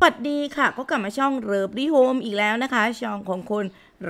สวัสดีค่ะ ก็กลับมาช่องเริบดีโฮมอีกแล้วนะคะ ช่องของคน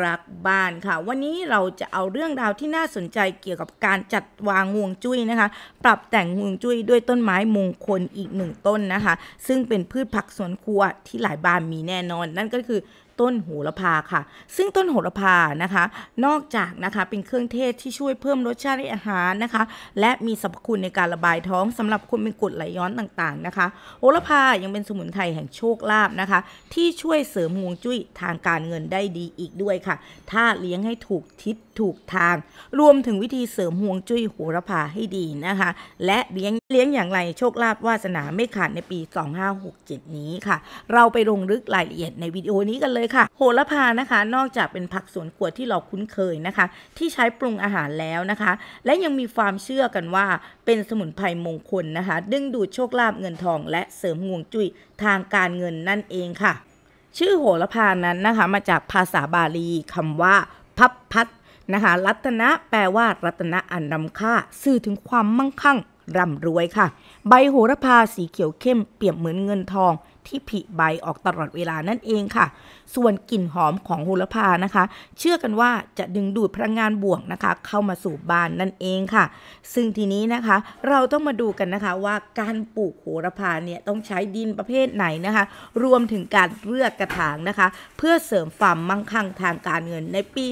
รักบ้านค่ะ วันนี้เราจะเอาเรื่องราวที่น่าสนใจเกี่ยวกับการจัดวางงวงจุ้ยนะคะ ปรับแต่งงวงจุ้ยด้วยต้นไม้มงคลอีกหนึ่งต้นนะคะ ซึ่งเป็นพืชผักสวนครัวที่หลายบ้านมีแน่นอน นั่นก็คือต้นโหระพาค่ะ ซึ่งต้นโหระพานะคะนอกจากนะคะเป็นเครื่องเทศที่ช่วยเพิ่มรสชาติอาหารนะคะ และมีสรรพคุณในการระบายท้องสำหรับคนเป็นกรดไหลย้อนต่างๆนะคะ โหระพายังเป็นสมุนไพรแห่งโชคลาภนะคะ ที่ช่วยเสริมห่วงจุ้ยทางการเงินได้ดีอีกด้วยค่ะ ถ้าเลี้ยงให้ถูกทิศถูกทาง รวมถึงวิธีเสริมห่วงจุ้ยโหระพาให้ดีนะคะ และเลี้ยงเลี้ยงอย่างไรโชคลาภวาสนาไม่ขาดในปี 2567 นี้ค่ะ เราไปลงลึกรายละเอียดในวิดีโอนี้ กัน เลยค่ะ โหระพานะคะนอกจากเป็นผัก สวนครัวที่เราคุ้นเคยนะคะ ที่ใช้ปรุงอาหารแล้วนะคะ และยังมีความเชื่อกันว่าเป็นสมุนไพรมงคลนะคะ ดึงดูดโชคลาภเงินทอง และเสริมห่วงจุ้ยทางการเงินนั่นเองค่ะ ชื่อโหระพานั้นนะคะมาจากภาษาบาลีคำว่าพับพัดนะคะรัตนะ แปลว่ารัตนะอันนำค่าสื่อถึงความมั่งคั่งร่ำรวยค่ะ ใบโหระพาสีเขียวเข้ม เปรียบเหมือนเงินทองที่ผลิใบออกตลอดเวลานั่นเองค่ะ ส่วนกลิ่นหอมของโหระพานะคะ เชื่อกันว่าจะดึงดูดพลังงานบวกนะคะ เข้ามาสู่บ้านนั่นเองค่ะ ซึ่งทีนี้นะคะเราต้องมาดูกันนะคะว่าการปลูกโหระพาเนี่ยต้องใช้ดินประเภทไหนนะคะ รวมถึงการเลือกกระถางนะคะ เพื่อเสริมาร์มมั่งคั่งทางการเงินในปี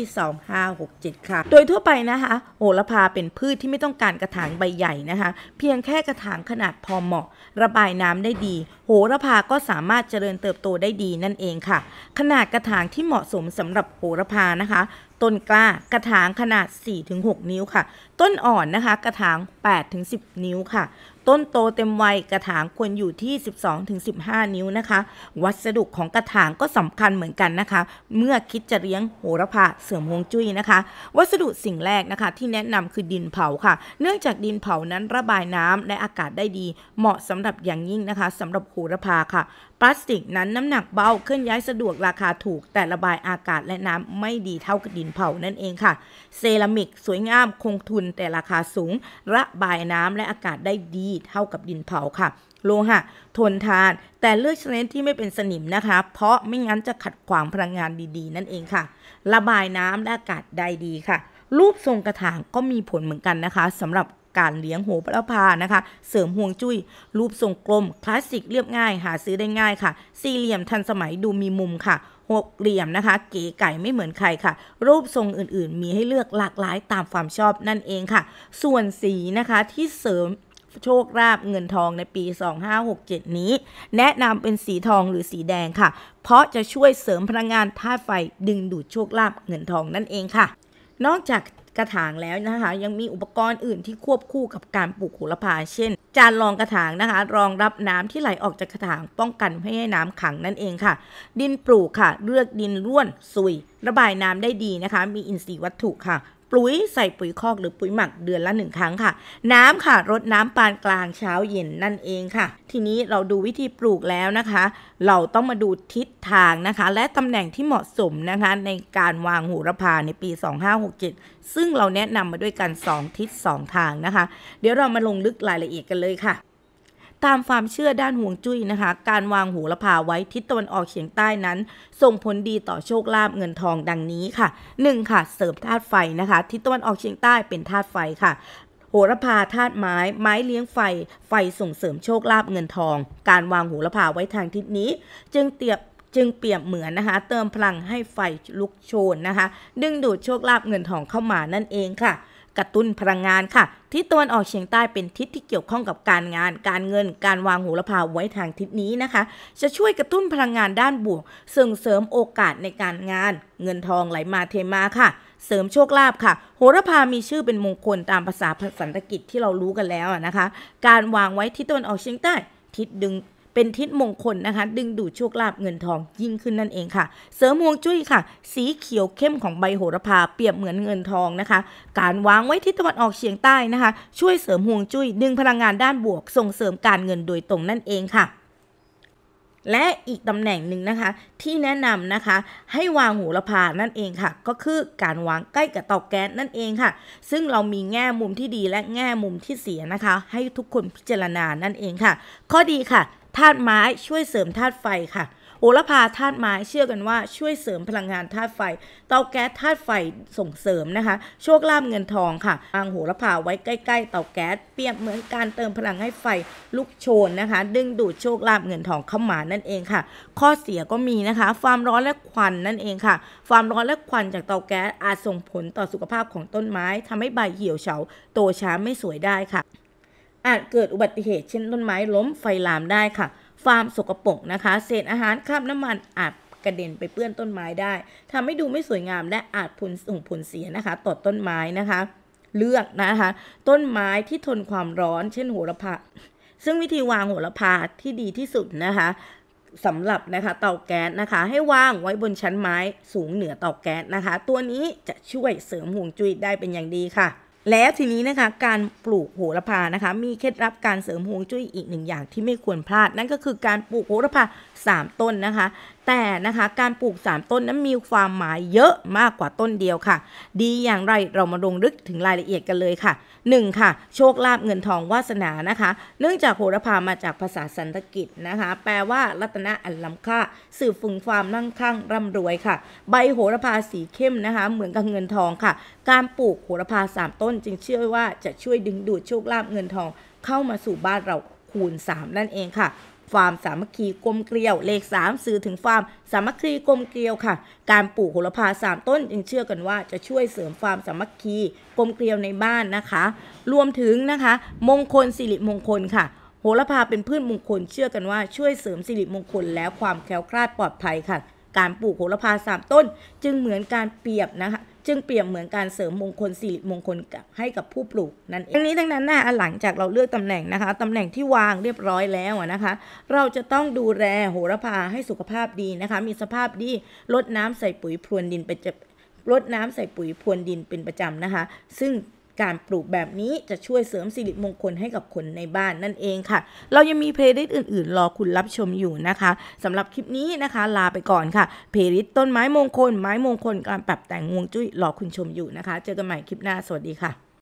2567 ค่ะ โดยทั่วไปนะคะ โหระพาเป็นพืชที่ไม่ต้องการกระถางใบใหญ่นะคะ เพียงแค่กระถางขนาดพอเหมาะ ระบายน้ำได้ดีโหระพาก็สามารถเจริญเติบโตได้ดีนั่นเองค่ะ ขนาดกระถางที่เหมาะสมสำหรับโหระพานะคะ ต้นกล้ากระถางขนาด 4-6 นิ้วค่ะ ต้นอ่อนนะคะกระถาง 8-10 นิ้วค่ะต้นโตเต็มวัยกระถางควรอยู่ที่ 12-15 นิ้วนะคะ วัสดุของกระถางก็สำคัญเหมือนกันนะคะ เมื่อคิดจะเลี้ยงโหระพา เสริมฮวงจุ้ยนะคะ วัสดุสิ่งแรกนะคะที่แนะนำคือดินเผาค่ะ เนื่องจากดินเผานั้นระบายน้ำและอากาศได้ดี เหมาะสำหรับอย่างยิ่งนะคะสำหรับโหระพาค่ะพลาสติกนั้นน้ำหนักเบาเคลื่อนย้ายสะดวกราคาถูกแต่ระบายอากาศและน้ำไม่ดีเท่ากับดินเผานั่นเองค่ะเซรามิก สวยงาม คงทุนแต่ราคาสูง ระบายน้ำและอากาศได้ดีเท่ากับดินเผาค่ะ โลหะทนทานแต่เลือกชนิดที่ไม่เป็นสนิม นะคะ เพราะไม่งั้นจะขัดขวางพลังงานดีๆ นั่นเองค่ะ ระบายน้ำและอากาศ ได้ ดีค่ะ รูปทรงกระถาง ก็มีผลเหมือนกันนะคะสำหรับการเลี้ยงโหระพานะคะ เสริมห่วงจุย้ยรูปทรงกลม คลาสสิกเรียบง่าย หาซื้อได้ง่ายค่ะ สี่เหลี่ยมทันสมัยดูมีมุมค่ะหกเหลี่ยมนะคะ เก๋ไก่ไม่เหมือนใครค่ะ รูปทรงอื่นๆ มีให้เลือกหลากหลายตามความชอบนั่นเองค่ะ ส่วนสีนะคะที่เสริมโชคลาบเงินทองในปี 2567 นี้ แนะนำเป็นสีทองหรือสีแดงค่ะ เพราะจะช่วยเสริมพลังงานธาตุไฟดึงดูดโชคลาบเงินทองนั่นเองค่ะนอกจากกระถางแล้วนะคะ ยังมีอุปกรณ์อื่นที่ควบคู่กับการปลูกโหระพาเช่น จานรองกระถางนะคะ รองรับน้ำที่ไหลออกจากกระถางป้องกันไม่ให้น้ำขังนั่นเองค่ะ ดินปลูกค่ะ เลือกดินร่วนซุย ระบายน้ำได้ดีนะคะ มีอินทรีย์วัตถุค่ะุ๋ยใส่ปุ๋ยคอกหรือปุ๋ยหมักเดือนละหนึ่งครั้งค่ะ น้ำค่ะรดน้ำปานกลางเช้า เย็นนั่นเองค่ะ ทีนี้เราดูวิธีปลูกแล้วนะคะ เราต้องมาดูทิศทางนะคะ และตำแหน่งที่เหมาะสมนะคะ ในการวาง หูระพาในปี 2567 ซึ่งเราแนะนำมาด้วยกัน 2 ทิศ2ทางนะคะ เดี๋ยวเรามาลงลึกรายละเอียดกันเลยค่ะตามความเชื่อด้านห่วงจุ้ยนะคะ การวางหูระพาไว้ทิศตะวันออกเฉียงใต้นั้น ส่งผลดีต่อโชคลาภเงินทองดังนี้ค่ะ 1. ค่ะเสริมธาตุไฟนะคะทิศตะวันออกเฉียงใต้เป็นธาตุไฟค่ะ โหระพาธาตุไม้ไม้เลี้ยงไฟไฟส่งเสริมโชคลาภเงินทองการวางหูระพาไว้ทางทิศนี้ จึงเตียบจึงเปรียบเหมือนนะคะ เติมพลังให้ไฟลุกโชนนะคะดึงดูดโชคลาภเงินทองเข้ามานั่นเองค่ะกระตุ้นพลังงานค่ะทิศตะวันออกเฉียงใต้เป็นทิศที่เกี่ยวข้องกับการงาน การเงินการวางหูระพาไว้ทางทิศนี้นะคะ จะช่วยกระตุ้นพลังงานด้านบวกส่งเสริมโอกาสในการงาน เงินทองไหลมาเทมาค่ะ เสริมโชคลาภค่ะ โหระพามีชื่อเป็นมงคลตามภาษาภาษาสัสกฤตที่เรารู้กันแล้วนะคะ การวางไว้ทิศตะวันออกเฉียงใต้ทิศดึงเป็นทิศมงคลนะคะ ดึงดูดโชคลาภเงินทองยิ่งขึ้นนั่นเองค่ะ เสริมฮวงจุ้ยค่ะ สีเขียวเข้มของใบโหระพาเปรียบเหมือนเงินทองนะคะ การวางไว้ทิศตะวันออกเฉียงใต้นะคะ ช่วยเสริมฮวงจุ้ยดึงพลังงานด้านบวกส่งเสริมการเงินโดยตรงนั่นเองค่ะ และอีกตำแหน่งหนึ่งนะคะ ที่แนะนำนะคะให้วางหูละพานั่นเองค่ะ ก็คือการวางใกล้กับเตาแก๊สนั่นเองค่ะ ซึ่งเรามีแง่มุมที่ดีและแง่มุมที่เสียนะคะ ให้ทุกคนพิจารณานั่นเองค่ะ ข้อดีค่ะธาตุไม้ช่วยเสริมธาตุไฟค่ะ โหระพาธาตุไม้เชื่อกันว่าช่วยเสริมพลังงานธาตุไฟ เตาแก๊สธาตุไฟส่งเสริมนะคะ โชคลาภเงินทองค่ะ วางโหระพาไว้ใกล้ๆเตาแก๊สเปรียบเหมือนการเติมพลังให้ไฟลุกโชนนะคะ ดึงดูดโชคลาภเงินทองเข้ามานั่นเองค่ะ ข้อเสียก็มีนะคะ ความร้อนและควันนั่นเองค่ะ ความร้อนและควันจากเตาแก๊สอาจส่งผลต่อสุขภาพของต้นไม้ทำให้ใบเหี่ยวเฉา โตช้าไม่สวยได้ค่ะอาจเกิดอุบัติเหตุเช่นต้นไม้ล้มไฟลามได้ค่ะ ฟาร์มสกปรกนะคะ เศษอาหารคราบน้ำมันอาจกระเด็นไปเปื้อนต้นไม้ได้ทำให้ดูไม่สวยงามและอาจผลส่งผลเสียนะคะ ต่อต้นไม้นะคะ เลือกนะคะ ต้นไม้ที่ทนความร้อน เช่นโหระพาซึ่งวิธีวางโหระพาที่ดีที่สุดนะคะสำหรับนะคะ เตาแก๊สนะคะ ให้วางไว้บนชั้นไม้สูงเหนือเตาแก๊สนะคะ ตัวนี้จะช่วยเสริมห่วงจุ้ยได้เป็นอย่างดีค่ะแล้วทีนี้นะคะ การปลูกโหระพานะคะ มีเคล็ดลับการเสริมฮวงจุ้ยอีกหนึ่งอย่างที่ไม่ควรพลาด นั่นก็คือการปลูกโหระพา 3 ต้นนะคะแต่นะคะ การปลูก 3 ต้นนั้นมีความหมายเยอะมากกว่าต้นเดียวค่ะดีอย่างไรเรามาลงลึกถึงรายละเอียดกันเลยค่ะ 1. ค่ะ โชคลาภเงินทองวาสนานะคะ เนื่องจากโหระพามาจากภาษาสันสกฤตนะคะ แปลว่ารัตนะอันล้ำค่าสื่อฝึงความนั่งข้างร่ำรวยค่ะ ใบโหระพาสีเข้มนะคะ เหมือนกับเงินทองค่ะ การปลูกโหระพา3ต้น จึงเชื่อว่าจะช่วยดึงดูดโชคลาภเงินทองเข้ามาสู่บ้านเราูณ3นั่นเองค่ะฟาร์มสามัคคีกลมเกลียวเลข3สื่อถึงฟาร์มสามัคคีกลมเกลียวค่ะ การปลูกโหระพา3ต้นยังเชื่อกันว่าจะช่วยเสริมฟาร์มสามัคคี กลมเกลียวในบ้านนะคะ รวมถึงนะคะมงคลสิริมงคลค่ะ โหระพาเป็นพืชมงคลเชื่อกันว่าช่วยเสริมสิริมงคลและความแข็งแกร่งปลอดภัยค่ะ การปลูกโหระพา 3 ต้นจึงเหมือนการเปรียบนะคะจึงเปรียบเหมือนการเสริมมงคลสิริมงคลกับให้กับผู้ปลูก นั่นเองทั้งนี้ทั้งนั้นนะหลังจากเราเลือกตำแหน่งนะคะ ตำแหน่งที่วางเรียบร้อยแล้วนะคะ เราจะต้องดูแลโหระพาให้สุขภาพดีนะคะ มีสภาพดีลดน้ำใส่ปุ๋ยพรวนดินไปลดน้ำใส่ปุ๋ยพรวนดินเป็นประจำนะคะ ซึ่งการปลูกแบบนี้จะช่วยเสริมสิริมงคลให้กับคนในบ้านนั่นเองค่ะ เรายังมีเพลย์ลิสต์อื่น ๆ รอคุณรับชมอยู่นะคะ สำหรับคลิปนี้นะคะ ลาไปก่อนค่ะ เพลย์ลิสต์ต้นไม้มงคลไม้มงคลการปรับแต่งงวงจุ้ย รอคุณชมอยู่นะคะ เจอกันใหม่คลิปหน้าสวัสดีค่ะ